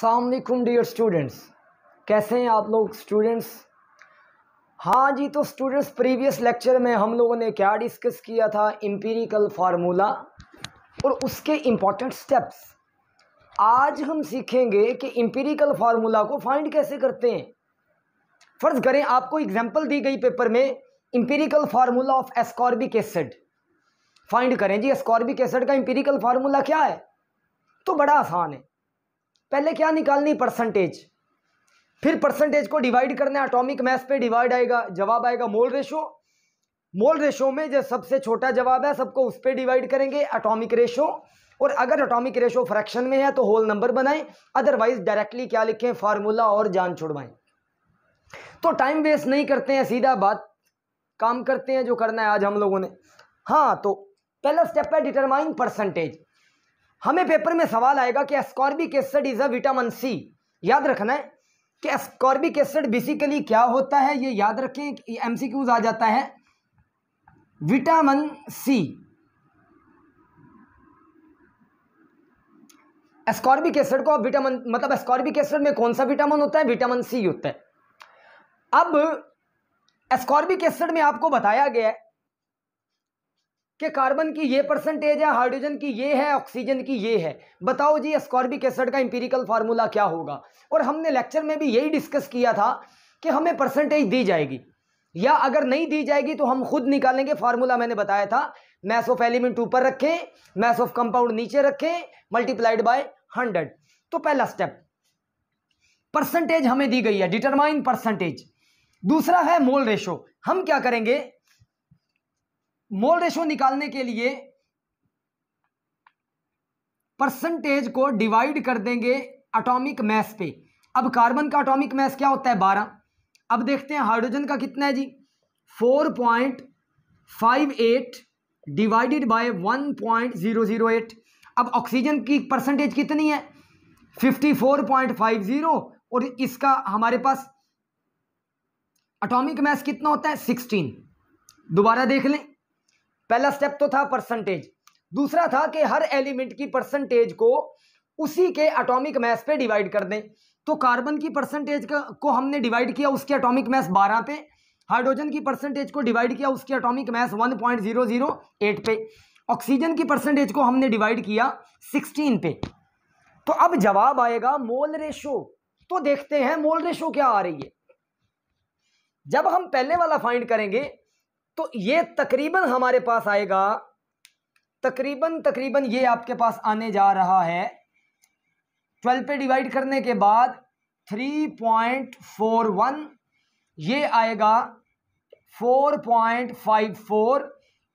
सामकुम dear students कैसे हैं आप लोग स्टूडेंट्स हाँ जी तो स्टूडेंट्स प्रीवियस लेक्चर में हम लोगों ने क्या डिस्कस किया था इम्पीरिकल फार्मूला और उसके इम्पॉर्टेंट स्टेप्स आज हम सीखेंगे कि इम्पीरिकल फार्मूला को फाइंड कैसे करते हैं फ़र्ज़ करें आपको एग्जाम्पल दी गई पेपर में empirical formula of ascorbic acid find करें जी एस्कॉर्बिक एसिड का इम्पीरिकल फार्मूला क्या है तो बड़ा आसान है पहले क्या निकालनी परसेंटेज फिर परसेंटेज को डिवाइड करना एटॉमिक मैस पे डिवाइड आएगा जवाब आएगा मोल रेशो मोल रेशो में जो सबसे छोटा जवाब है सबको उस पर डिवाइड करेंगे एटॉमिक रेशो और अगर एटॉमिक रेशो फ्रैक्शन में है तो होल नंबर बनाएं अदरवाइज डायरेक्टली क्या लिखें फार्मूला और जान छुड़वाएं तो टाइम वेस्ट नहीं करते हैं सीधा बात काम करते हैं जो करना है आज हम लोगों ने हाँ तो पहला स्टेप है डिटरमाइन परसेंटेज हमें पेपर में सवाल आएगा कि ascorbic acid is a vitamin C याद रखना है कि एस्कॉर्बिक एसिड बेसिकली क्या होता है ये याद रखें एमसीक्यूज आ जाता है विटामिन सी एस्कॉर्बिक एसिड को विटामिन मतलब एस्कॉर्बिक एसिड में कौन सा विटामिन होता है विटामिन सी होता है अब एस्कॉर्बिक एसिड में आपको बताया गया है कि कार्बन की ये परसेंटेज है हाइड्रोजन की ये है ऑक्सीजन की ये है बताओ जी स्कॉर्बिक एसिड का इंपेरिकल फार्मूला क्या होगा और हमने लेक्चर में भी यही डिस्कस किया था कि हमें परसेंटेज दी जाएगी या अगर नहीं दी जाएगी तो हम खुद निकालेंगे फार्मूला मैंने बताया था मैस ऑफ एलिमेंट ऊपर रखें मैस ऑफ कंपाउंड नीचे रखें मल्टीप्लाइड बाय हंड्रेड तो पहला स्टेप परसेंटेज हमें दी गई है डिटरमाइन परसेंटेज दूसरा है मोल रेशो हम क्या करेंगे मोल रेशो निकालने के लिए परसेंटेज को डिवाइड कर देंगे अटोमिक मैस पे अब कार्बन का अटोमिक मैस क्या होता है बारह अब देखते हैं हाइड्रोजन का कितना है जी four point five eight divided by one point zero zero eight अब ऑक्सीजन की परसेंटेज कितनी है fifty four point five zero और इसका हमारे पास अटोमिक मैस कितना होता है सिक्सटीन दोबारा देख लें पहला स्टेप तो था परसेंटेज दूसरा था कि हर एलिमेंट की परसेंटेज को उसी के एटॉमिक मैस पे डिवाइड कर दें तो कार्बन की परसेंटेज को हमने डिवाइड किया उसके एटॉमिक मैस 12 पे हाइड्रोजन की परसेंटेज को डिवाइड किया उसके एटॉमिक मैस 1.008 पे ऑक्सीजन की परसेंटेज को हमने डिवाइड किया 16 पे तो अब जवाब आएगा मोल रेशो तो देखते हैं मोल रेशो क्या आ रही है जब हम पहले वाला फाइंड करेंगे तो ये तकरीबन हमारे पास आएगा तकरीबन तकरीबन ये आपके पास आने जा रहा है ट्वेल्व पे डिवाइड करने के बाद थ्री पॉइंट फोर वन ये आएगा फोर पॉइंट फाइव फोर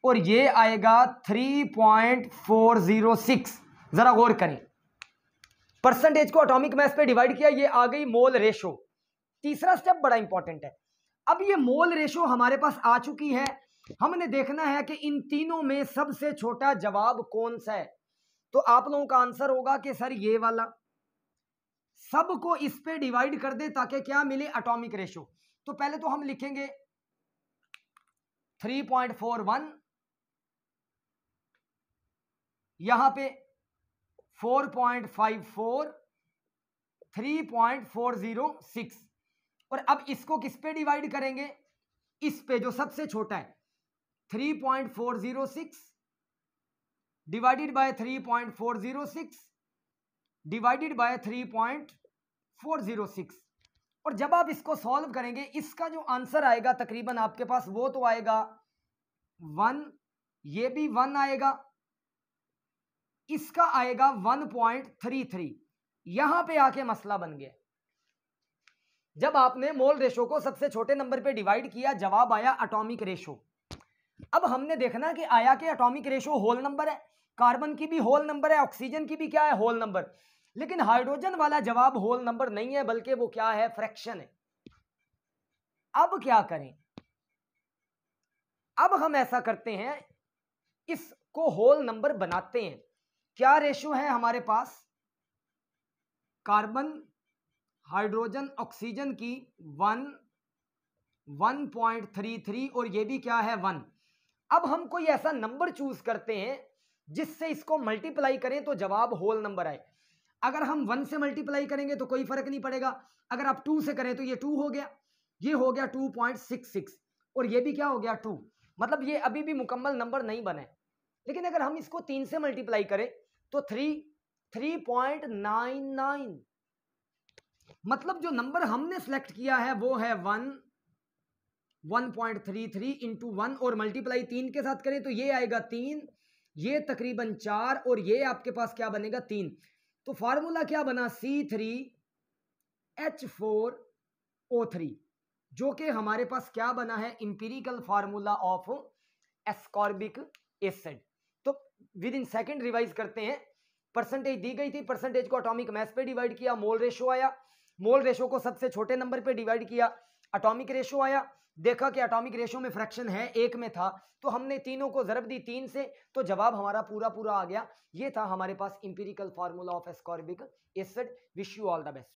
और ये आएगा three point four zero six ज़रा गौर करें परसेंटेज को एटॉमिक मैस पे डिवाइड किया ये आ गई मोल रेशो तीसरा स्टेप बड़ा इंपॉर्टेंट है अब ये मोल रेशो हमारे पास आ चुकी है हमने देखना है कि इन तीनों में सबसे छोटा जवाब कौन सा है तो आप लोगों का आंसर होगा कि सर ये वाला सबको इस पे डिवाइड कर दे ताकि क्या मिले अटोमिक रेशो तो पहले तो हम लिखेंगे 3.41 यहां पे 4.54 3.406 और अब इसको किस पे डिवाइड करेंगे इस पे जो सबसे छोटा है three point four zero six divided by three point four zero six divided by three point four zero six और जब आप इसको सॉल्व करेंगे इसका जो आंसर आएगा तकरीबन आपके पास वो तो आएगा वन ये भी वन आएगा इसका आएगा वन पॉइंट थ्री थ्री यहां पे आके मसला बन गया जब आपने मोल रेशो को सबसे छोटे नंबर पे डिवाइड किया जवाब आया अटोमिक रेशो अब हमने देखना कि आया के अटोमिक रेशो होल नंबर है कार्बन की भी होल नंबर है ऑक्सीजन की भी क्या है होल नंबर लेकिन हाइड्रोजन वाला जवाब होल नंबर नहीं है बल्कि वो क्या है फ्रैक्शन है अब क्या करें अब हम ऐसा करते हैं इसको होल नंबर बनाते हैं क्या रेशो है हमारे पास कार्बन हाइड्रोजन ऑक्सीजन की one one point three three और ये भी क्या है वन अब हम कोई ऐसा नंबर चूज करते हैं जिससे इसको मल्टीप्लाई करें तो जवाब होल नंबर आए अगर हम वन से मल्टीप्लाई करेंगे तो कोई फर्क नहीं पड़ेगा अगर आप टू से करें तो ये टू हो गया ये हो गया टू पॉइंट सिक्स सिक्स और ये भी क्या हो गया टू मतलब ये अभी भी मुकम्मल नंबर नहीं बने लेकिन अगर हम इसको तीन से मल्टीप्लाई करें तो three three point nine nine मतलब जो नंबर हमने सेलेक्ट किया है वो है one one point three three into one और मल्टीप्लाई तीन के साथ करें तो ये आएगा तीन ये तकरीबन चार और ये आपके पास क्या बनेगा तीन तो फार्मूला क्या बना C three H four O three जो कि हमारे पास क्या बना है empirical formula of ascorbic acid तो विद इन सेकेंड रिवाइज करते हैं परसेंटेज दी गई थी परसेंटेज को अटोमिक मैथ पे डिवाइड किया मोल रेशो आया मोल रेशो को सबसे छोटे नंबर पे डिवाइड किया अटोमिक रेशो आया देखा कि अटोमिक रेशो में फ्रैक्शन है एक में था तो हमने तीनों को ज़रब दी तीन से तो जवाब हमारा पूरा पूरा आ गया ये था हमारे पास empirical formula of ascorbic acid wish you all the best